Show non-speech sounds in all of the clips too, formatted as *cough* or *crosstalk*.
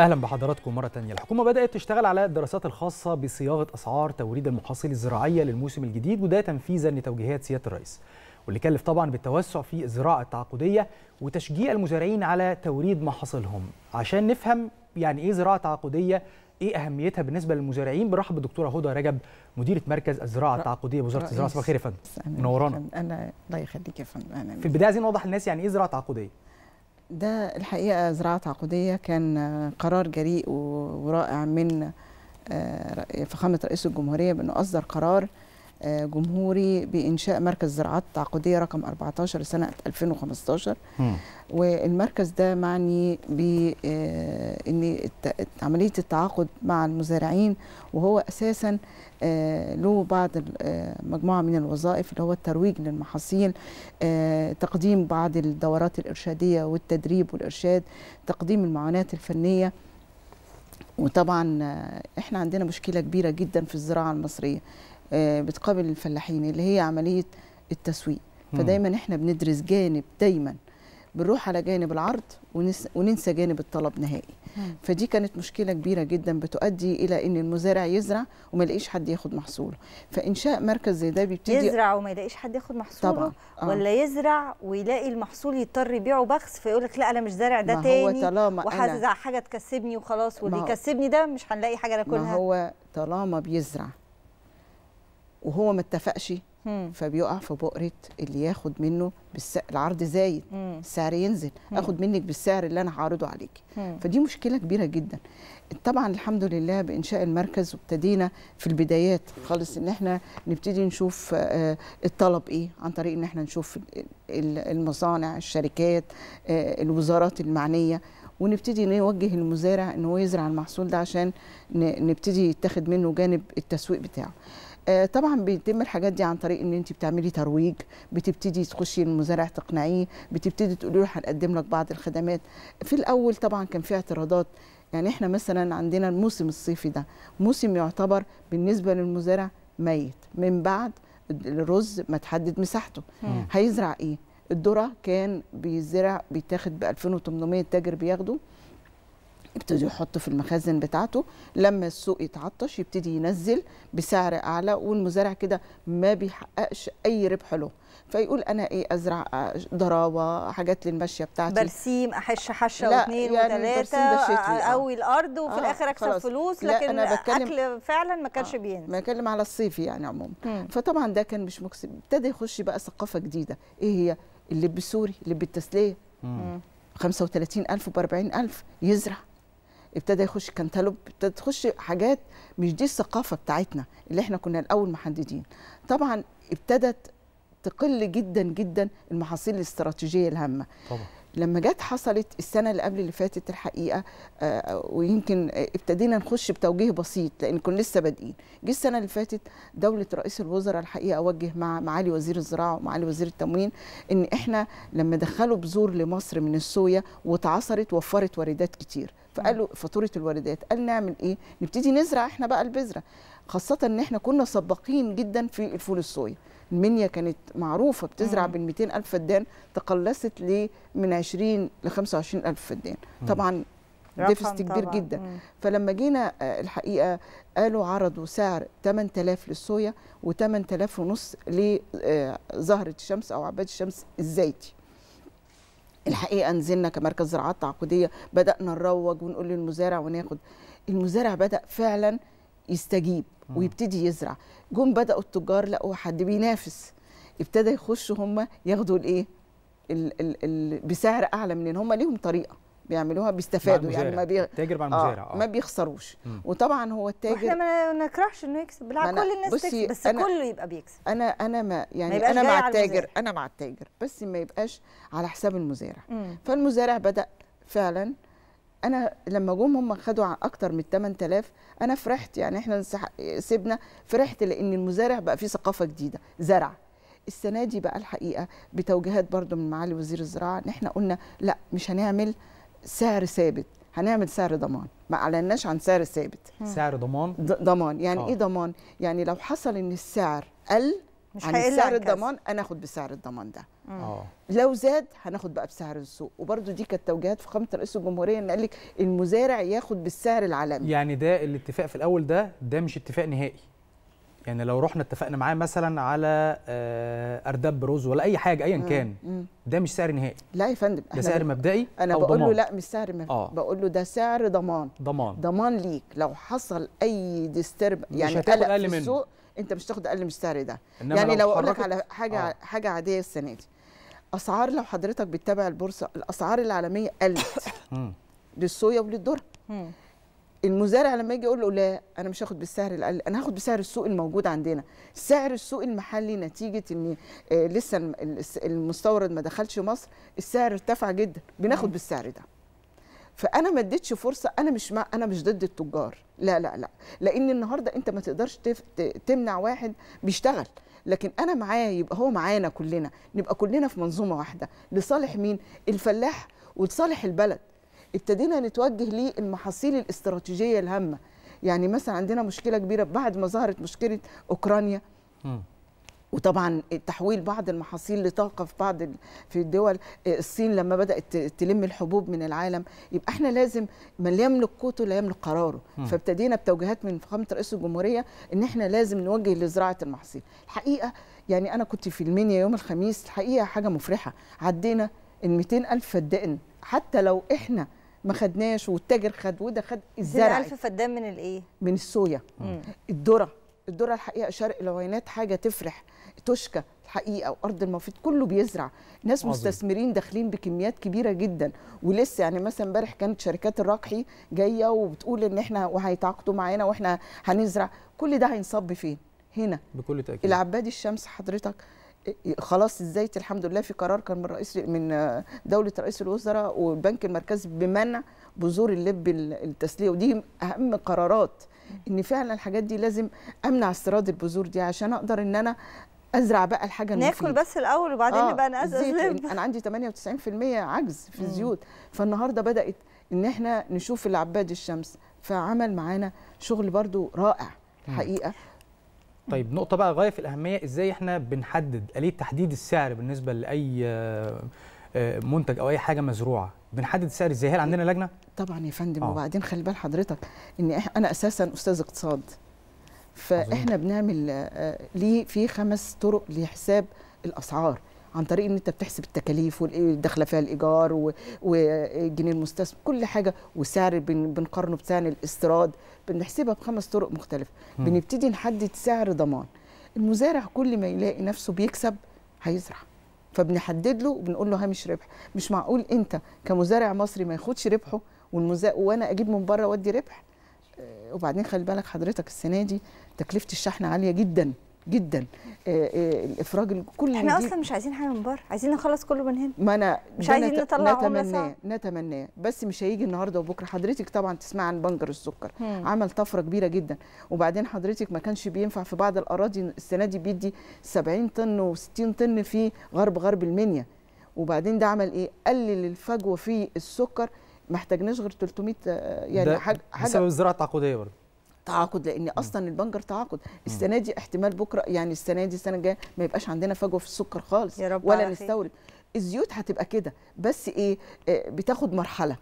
اهلا بحضراتكم مره تانية الحكومه بدات تشتغل على الدراسات الخاصه بصياغه اسعار توريد المحاصيل الزراعيه للموسم الجديد وده تنفيذا لتوجيهات سياده الرئيس واللي كلف طبعا بالتوسع في الزراعه التعاقديه وتشجيع المزارعين على توريد محاصيلهم عشان نفهم يعني ايه زراعه تعاقديه ايه اهميتها بالنسبه للمزارعين برحب بالدكتوره هدى رجب مديره مركز الزراعه التعاقديه بوزاره الزراعه صباح الخير يا فندم منورانا انا الله يخليك يا فندم في البدايه عايزين نوضح للناس يعني ايه زراعه تعاقديه ده الحقيقه زراعه عقوديه كان قرار جريء ورائع من آه، فخامه رئيس الجمهوريه بانه اصدر قرار جمهوري بإنشاء مركز زراعات تعاقدية رقم 14 سنة 2015 م. والمركز ده معني بإن آه، عملية التعاقد مع المزارعين وهو أساسا آه، له بعض آه، مجموعة من الوظائف اللي هو الترويج للمحاصيل تقديم بعض الدورات الإرشادية والتدريب والإرشاد تقديم المعاناة الفنية وطبعا احنا عندنا مشكله كبيره جدا في الزراعه المصريه آه، بتقابل الفلاحين اللي هي عمليه التسويق فدايما احنا بندرس جانب دايما بنروح على جانب العرض وننسى جانب الطلب نهائي فدي كانت مشكله كبيره جدا بتؤدي الى ان المزارع يزرع وما يلاقيش حد ياخد محصوله فانشاء مركز زي ده بيبتدي يزرع وما يلاقيش حد ياخد محصوله طبعا. آه. ولا يزرع ويلاقي المحصول يضطر يبيعه بخس فيقول لك لا انا مش زارع ده تاني وهزرع حاجه تكسبني وخلاص واللي يكسبني ده مش هنلاقي حاجه ناكلها ما هو طالما بيزرع وهو ما اتفقش فبيقع في بؤره اللي ياخد منه بالس... العرض زايد السعر ينزل اخد منك بالسعر اللي انا هعرضه عليك فدي مشكله كبيره جدا طبعا الحمد لله بانشاء المركز وابتدينا في البدايات خالص ان احنا نبتدي نشوف آه، الطلب ايه عن طريق ان احنا نشوف المصانع الشركات آه، الوزارات المعنيه ونبتدي نوجه المزارع ان هو يزرع المحصول ده عشان نبتدي يتاخد منه جانب التسويق بتاعه آه، طبعا بيتم الحاجات دي عن طريق ان انت بتعملي ترويج بتبتدي تخشي المزارع تقنعيه بتبتدي تقولي له هنقدم لك بعض الخدمات في الاول طبعا كان في اعتراضات يعني احنا مثلا عندنا الموسم الصيفي ده موسم يعتبر بالنسبه للمزارع ميت من بعد الرز ما تحدد مساحته هيزرع ايه الذره كان بيزرع بيتاخد ب 2800 تاجر بياخده يبتدي يحط في المخازن بتاعته لما السوق يتعطش يبتدي ينزل بسعر اعلى والمزارع كده ما بيحققش اي ربح له فيقول انا ايه ازرع آه، ضراوه حاجات للمشيه بتاعتي برسيم احش حشه واثنين يعني وثلاثه آه. اقوي الارض وفي آه الآخر اكسب خلاص. فلوس لكن الاكل اكل فعلا ما كانش آه بينزل بتكلم على الصيف يعني عموما فطبعا ده كان مش مكسب ابتدى يخش بقى ثقافه جديده ايه هي اللب السوري لب التسليه 35000 ب 40000 يزرع ابتدى يخش كنتالوب ابتدى تخش حاجات مش دي الثقافه بتاعتنا اللي احنا كنا الاول محددين طبعا ابتدت تقل جدا جدا المحاصيل الاستراتيجيه الهامه طبعا لما جت حصلت السنه اللي قبل اللي فاتت الحقيقه آه، آه، ويمكن ابتدينا نخش بتوجيه بسيط لان كنا لسه بادئين جه السنه اللي فاتت دوله رئيس الوزراء الحقيقه اوجه مع معالي وزير الزراعه ومعالي وزير التموين ان احنا لما دخلوا بذور لمصر من الصويا واتعصرت وفرت واردات كتير فقالوا فاتوره الواردات قال نعمل ايه نبتدي نزرع احنا بقى البذره خاصه ان احنا كنا سباقين جدا في الفول الصويا المنيا كانت معروفه بتزرع بال 200 الف فدان تقلصت ل من 20 ل 25 الف فدان طبعا ديفست كبير طبعًا. جدا مم. فلما جينا آه، الحقيقه قالوا عرضوا سعر 8000 للصويا و8000 ونص لزهره آه، الشمس او عباد الشمس الزيتي الحقيقه نزلنا كمركز زراعات تعاقديه بدانا نروج ونقول للمزارع وناخد المزارع بدا فعلا يستجيب ويبتدي يزرع جم بداوا التجار لقوا حد بينافس ابتدى يخشوا هم ياخدوا الايه بسعر اعلى مننا هم ليهم طريقه بيعملوها بيستفادوا يعني ما بي... التاجر مع المزارع آه, آه. ما بيخسروش مم. وطبعا هو التاجر احنا ما نكرهش انه يكسب بالعكس كل الناس تكسب بس أنا كله يبقى بيكسب انا انا ما يعني ما انا مع التاجر انا مع التاجر بس ما يبقاش على حساب المزارع مم. فالمزارع بدا فعلا انا لما جم هم خدوا اكتر من 8000 انا فرحت يعني احنا سيبنا فرحت لان المزارع بقى فيه ثقافه جديده زرع السنه دي بقى الحقيقه بتوجيهات برضو من معالي وزير الزراعه ان احنا قلنا لا مش هنعمل سعر ثابت هنعمل سعر ضمان ما اعلناش عن سعر ثابت سعر ضمان ضمان يعني أوه. ايه ضمان يعني لو حصل ان السعر قل مش عن سعر الضمان انا اخد بسعر الضمان ده أوه. لو زاد هناخد بقى بسعر السوق وبرده دي كانت توجيهات فخامه رئيس الجمهوريه ان قال لك المزارع ياخد بالسعر العالمي يعني ده الاتفاق في الاول ده ده مش اتفاق نهائي يعني لو رحنا اتفقنا معاه مثلا على آه، ارداب رز ولا اي حاجه ايا كان ده مش سعر نهائي لا يا فندم ده سعر مبدئي انا أو بقول ضمان. له لا مش سعر مبدئي آه. بقول له ده سعر ضمان ضمان ضمان ليك لو حصل اي ديسترب يعني مش في السوق منه. انت مش تاخد اقل من السعر ده يعني لو اقول لك على حاجه آه. حاجه عاديه السنه دي اسعار لو حضرتك بتتابع البورصه الاسعار العالميه قلت *coughs* للصويا وللذره المزارع لما يجي يقول له لا انا مش هاخد بالسعر الاقل انا هاخد بسعر السوق الموجود عندنا سعر السوق المحلي نتيجه ان آه، لسه المستورد ما دخلش مصر السعر ارتفع جدا بناخد بالسعر ده فانا ما اديتش فرصه انا مش مع انا مش ضد التجار لا لا لا لان النهارده انت ما تقدرش تف... تمنع واحد بيشتغل لكن انا معاه يبقى هو معانا كلنا نبقى كلنا في منظومه واحده لصالح مين الفلاح ولصالح البلد ابتدينا نتوجه للمحاصيل الاستراتيجيه الهامه يعني مثلا عندنا مشكله كبيره بعد ما ظهرت مشكله اوكرانيا م. وطبعا تحويل بعض المحاصيل لطاقه في بعض في الدول آه، الصين لما بدات تلم الحبوب من العالم يبقى احنا لازم من يملك قوته لا يملك قراره فابتدينا بتوجيهات من فخامه رئيس الجمهوريه ان احنا لازم نوجه لزراعه المحاصيل الحقيقه يعني انا كنت في المنيا يوم الخميس الحقيقه حاجه مفرحه عدينا ال الف فدان حتى لو احنا ما خدناش والتاجر خد وده خد الزرع 200000 الف فدان من الايه من الصويا الذره الذره الحقيقه شرق لوينات حاجه تفرح توشكا الحقيقه وارض المفيد كله بيزرع ناس مستثمرين داخلين بكميات كبيره جدا ولسه يعني مثلا امبارح كانت شركات الرقحي جايه وبتقول ان احنا وهيتعاقدوا معانا واحنا هنزرع كل ده هينصب فين هنا بكل تاكيد العبادي الشمس حضرتك إيه، خلاص ازاي الحمد لله في قرار كان من رئيس من آه، دوله رئيس الوزراء والبنك المركزي بمنع بذور اللب التسليه ودي اهم قرارات ان فعلا الحاجات دي لازم امنع استيراد البذور دي عشان اقدر ان انا ازرع بقى الحاجه المفيده ناكل بس الاول وبعدين آه نبقى نقزز لب انا عندي 98% عجز في الزيوت فالنهارده بدات ان احنا نشوف العباد الشمس فعمل معانا شغل برده رائع الحقيقه طيب نقطه بقى غايه في الاهميه ازاي احنا بنحدد اليه تحديد السعر بالنسبه لاي آه، آه، منتج او اي حاجه مزروعه بنحدد السعر ازاي هل عندنا لجنه طبعا يا فندم آه. وبعدين خلي بال حضرتك ان انا اساسا استاذ اقتصاد فاحنا بنعمل آه، ليه في خمس طرق لحساب الاسعار عن طريق ان انت بتحسب التكاليف والداخله فيها الايجار والجنيه المستثمر كل حاجه وسعر بنقارنه بسعر الاستيراد بنحسبها بخمس طرق مختلفه م. بنبتدي نحدد سعر ضمان المزارع كل ما يلاقي نفسه بيكسب هيزرع فبنحدد له وبنقول له هامش ربح مش معقول انت كمزارع مصري ما ياخدش ربحه والمزا... وانا اجيب من بره وادي ربح آه، وبعدين خلي بالك حضرتك السنه دي تكلفه الشحن عاليه جدا جدا الافراج آه، آه، كل احنا اصلا مش عايزين حاجه من بره عايزين نخلص كله من هنا ما انا مش عايزين نطلع نتمناه نتمناه بس مش هيجي النهارده وبكره حضرتك طبعا تسمع عن بنجر السكر هم. عمل طفره كبيره جدا وبعدين حضرتك ما كانش بينفع في بعض الاراضي السنه دي بيدي 70 طن و60 طن في غرب غرب المنيا وبعدين ده عمل ايه قلل الفجوه في السكر ما احتاجناش غير 300 آه، يعني حاجه حاجه بسبب الزراعه التعاقديه برضه تعاقد لان اصلا البنجر تعاقد السنه دي احتمال بكره يعني السنه دي السنه الجايه ما يبقاش عندنا فجوه في السكر خالص يا رب ولا نستورد الزيوت هتبقى كده بس ايه آه، بتاخد مرحله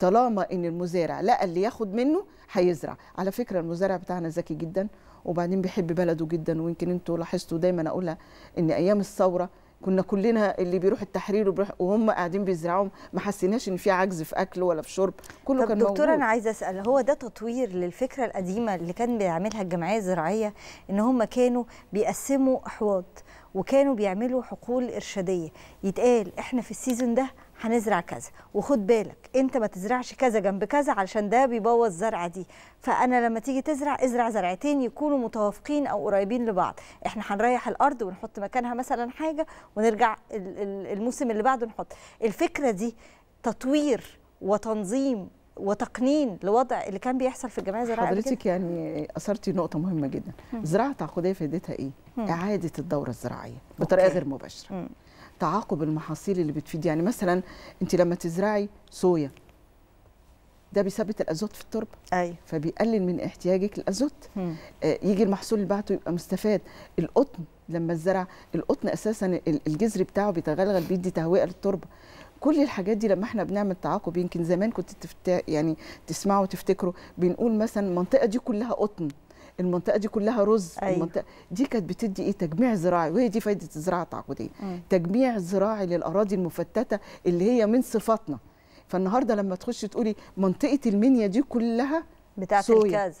طالما ان المزارع لقى اللي ياخد منه هيزرع على فكره المزارع بتاعنا ذكي جدا وبعدين بيحب بلده جدا ويمكن انتوا لاحظتوا دايما اقولها ان ايام الثوره كنا كلنا اللي بيروح التحرير وبيروح وهم قاعدين بيزرعوا ما حسيناش ان في عجز في اكل ولا في شرب كله طب كان دكتور موجود. انا عايزه اسال هو ده تطوير للفكره القديمه اللي كان بيعملها الجمعيه الزراعيه ان هم كانوا بيقسموا احواض وكانوا بيعملوا حقول ارشاديه يتقال احنا في السيزون ده هنزرع كذا وخد بالك انت ما تزرعش كذا جنب كذا علشان ده بيبوظ الزرعه دي فانا لما تيجي تزرع ازرع زرعتين يكونوا متوافقين او قريبين لبعض احنا هنريح الارض ونحط مكانها مثلا حاجه ونرجع الموسم اللي بعده نحط الفكره دي تطوير وتنظيم وتقنين لوضع اللي كان بيحصل في الجمعيه الزراعيه حضرتك يعني اثرتي نقطه مهمه جدا الزراعه التعاقديه فائدتها ايه اعاده الدوره الزراعيه بطريقه غير مباشره م. تعاقب المحاصيل اللي بتفيد يعني مثلا انت لما تزرعي صويا ده بيثبت الازوت في التربه أيوة. فبيقلل من احتياجك للازوت آه يجي المحصول اللي بعده يبقى مستفاد القطن لما الزرع القطن اساسا الجذر بتاعه بيتغلغل بيدي تهوئه للتربه كل الحاجات دي لما احنا بنعمل تعاقب يمكن زمان كنت تفت... يعني تسمعوا وتفتكروا بنقول مثلا المنطقه دي كلها قطن المنطقه دي كلها رز أيوة. المنطقه دي كانت بتدي ايه تجميع زراعي وهي دي فائده الزراعه التعاقديه تجميع زراعي للاراضي المفتته اللي هي من صفاتنا فالنهارده لما تخش تقولي منطقه المنيا دي كلها بتاعه الكاز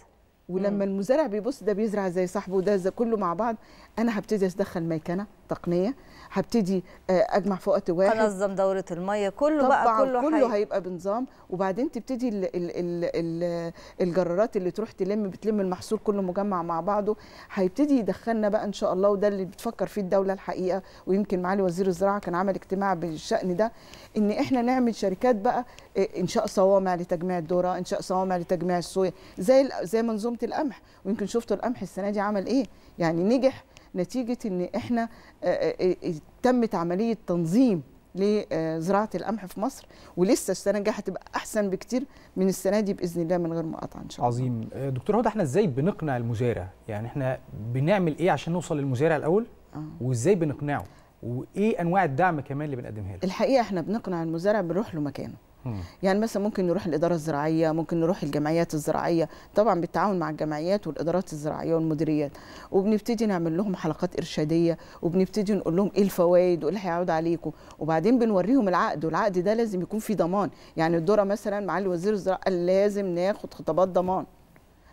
ولما مم. المزارع بيبص ده بيزرع زي صاحبه وده كله مع بعض انا هبتدي ادخل ميكنه تقنيه هبتدي آه، اجمع في وقت واحد انظم دوره الميه كله بقى كله كله حي... هيبقى بنظام وبعدين تبتدي الـ ال ال ال الجرارات اللي تروح تلم بتلم المحصول كله مجمع مع بعضه هيبتدي يدخلنا بقى ان شاء الله وده اللي بتفكر فيه الدوله الحقيقه ويمكن معالي وزير الزراعه كان عمل اجتماع بالشان ده ان احنا نعمل شركات بقى آه، انشاء صوامع لتجميع الذره انشاء صوامع لتجميع الصويا زي زي منظومه القمح ويمكن شفتوا القمح السنه دي عمل ايه يعني نجح نتيجه ان احنا آه، آه، آه، تمت عمليه تنظيم لزراعه القمح في مصر ولسه السنه الجايه هتبقى احسن بكتير من السنه دي باذن الله من غير مقاطعه ان شاء الله. عظيم دكتور هدى احنا ازاي بنقنع المزارع؟ يعني احنا بنعمل ايه عشان نوصل للمزارع الاول؟ آه. وازاي بنقنعه؟ وايه انواع الدعم كمان اللي بنقدمها له؟ الحقيقه احنا بنقنع المزارع بنروح له مكانه. يعني مثلا ممكن نروح الاداره الزراعيه ممكن نروح الجمعيات الزراعيه طبعا بالتعاون مع الجمعيات والادارات الزراعيه والمديريات وبنبتدي نعمل لهم حلقات ارشاديه وبنبتدي نقول لهم ايه الفوائد وايه اللي هيعود عليكم وبعدين بنوريهم العقد والعقد ده لازم يكون فيه ضمان يعني الدوره مثلا مع الوزير الزراعه لازم ناخد خطابات ضمان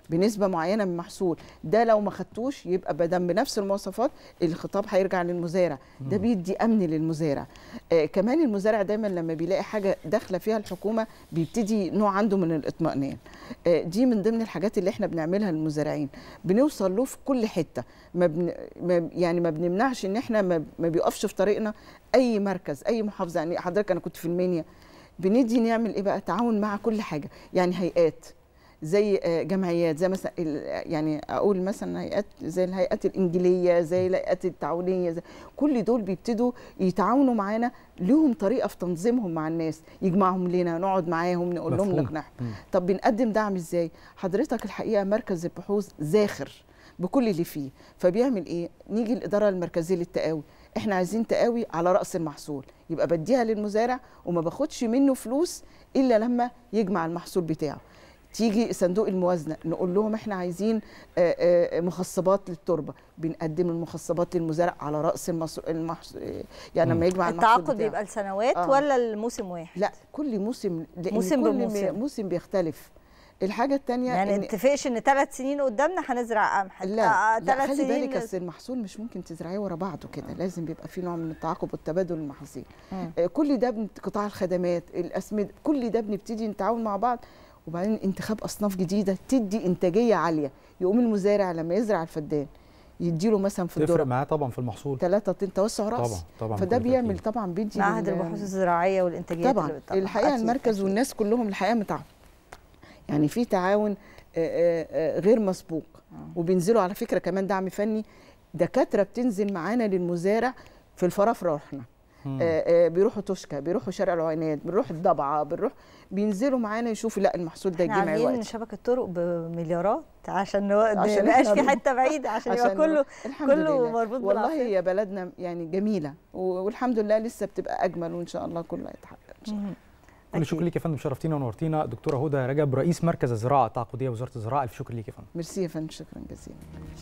بنسبه معينه من المحصول ده لو ما خدتوش يبقى بدم بنفس المواصفات الخطاب هيرجع للمزارع ده بيدي امن للمزارع آه كمان المزارع دايما لما بيلاقي حاجه داخله فيها الحكومه بيبتدي نوع عنده من الاطمئنان آه دي من ضمن الحاجات اللي احنا بنعملها للمزارعين بنوصل له في كل حته ما, بن... ما يعني ما بنمنعش ان احنا ما, ما بيقفش في طريقنا اي مركز اي محافظه يعني حضرتك انا كنت في المنيا بندي نعمل ايه بقى تعاون مع كل حاجه يعني هيئات زي آه، جمعيات زي مثلا يعني اقول مثلا هيئات زي الهيئات الانجيليه زي الهيئات التعاونيه زي كل دول بيبتدوا يتعاونوا معانا لهم طريقه في تنظيمهم مع الناس يجمعهم لنا نقعد معاهم نقول لهم نقنعهم طب بنقدم دعم ازاي حضرتك الحقيقه مركز البحوث زاخر بكل اللي فيه فبيعمل ايه نيجي الاداره المركزيه للتقاوي احنا عايزين تقاوي على راس المحصول يبقى بديها للمزارع وما باخدش منه فلوس الا لما يجمع المحصول بتاعه تيجي صندوق الموازنه نقول لهم احنا عايزين آه، آه، مخصبات للتربه بنقدم المخصبات للمزارع على راس المصر المحص... يعني لما يجمع التعاقد بيبقى لسنوات آه. ولا الموسم واحد لا كل موسم موسم كل بموسم موسم بيختلف الحاجه الثانيه يعني ما إن... نتفقش ان ثلاث سنين قدامنا هنزرع قمح لا ثلاث سنين خلي بالك اصل المحصول مش ممكن تزرعيه ورا بعضه كده لازم بيبقى في نوع من التعاقب والتبادل المحاصيل آه كل ده قطاع الخدمات الاسمده كل ده بنبتدي نتعاون مع بعض وبعدين انتخاب اصناف جديده تدي انتاجيه عاليه يقوم المزارع لما يزرع الفدان يديله مثلا في الدرة تفرق معاه طبعا في المحصول ثلاثة توسع راس طبعا طبعا فده بيعمل طبعا بيدي معهد البحوث الزراعيه والانتاجيه طبعا الحقيقه المركز والناس كلهم الحقيقه متعاون يعني في تعاون آه، آه، آه، غير مسبوق وبينزلوا على فكره كمان دعم فني دكاتره بتنزل معانا للمزارع في الفرافره احنا آه، آه، بيروحوا توشكا بيروحوا شارع العينات بنروح الضبعه بنروح بينزلوا معانا يشوفوا لا المحصول ده جه معايا عاملين شبكه طرق بمليارات عشان ما يبقاش في حته بعيده *laughs* عشان, عشان يبقى كله كله لله. مربوط والله والله هي بلدنا يعني جميله والحمد لله لسه بتبقى اجمل وان شاء الله كله هيتحقق ان شاء الله كل شكر ليك يا فندم شرفتينا ونورتينا دكتوره هدى رجب رئيس مركز الزراعه التعاقديه وزاره الزراعه الف شكر ليك يا فندم ميرسي يا فندم شكرا جزيلا